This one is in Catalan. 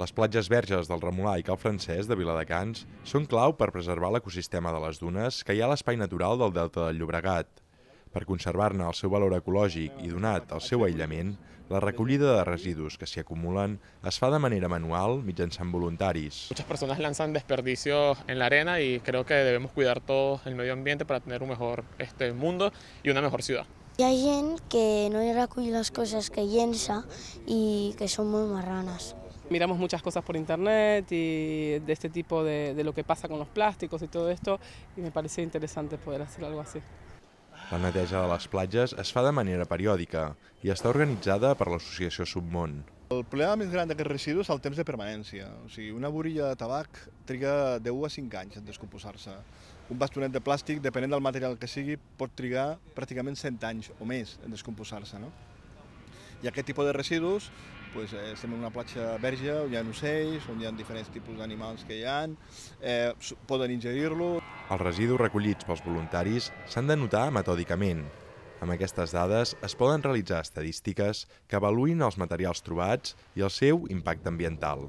Les platges verges del Remolà i Cal Francès de Viladecans són clau per preservar l'ecosistema de les dunes que hi ha a l'espai natural del delta del Llobregat. Per conservar-ne el seu valor ecològic i donat el seu aïllament, la recollida de residus que s'hi acumulen es fa de manera manual mitjançant voluntaris. Muchas personas lanzan desperdicios en la arena y creo que debemos cuidar tot el medio ambiente para tener un mejor este mundo y una mejor ciudad. Hi ha gent que no hi recull les coses que llença i que són molt marranes. Miramos muchas cosas por internet y de este tipo de, de lo que pasa con los plásticos y todo esto y me parecía interesante poder hacer algo así. La neteja de les platges es fa de manera periòdica i està organitzada per l'associació Submont. El problema més gran d'aquests residus és el temps de permanència. O sigui, una borilla de tabac triga 10 a 5 anys en descomposar-se. Un bastonet de plàstic, depenent del material que sigui, pot trigar pràcticament 100 anys o més en descomposar-se. No? I aquest tipus de residus, doncs, eh, estem en una platja verge on hi ha ocells, on hi ha diferents tipus d'animals que hi ha, eh, poden ingerir-lo. Els residus recollits pels voluntaris s'han de notar metòdicament. Amb aquestes dades es poden realitzar estadístiques que avaluïn els materials trobats i el seu impacte ambiental.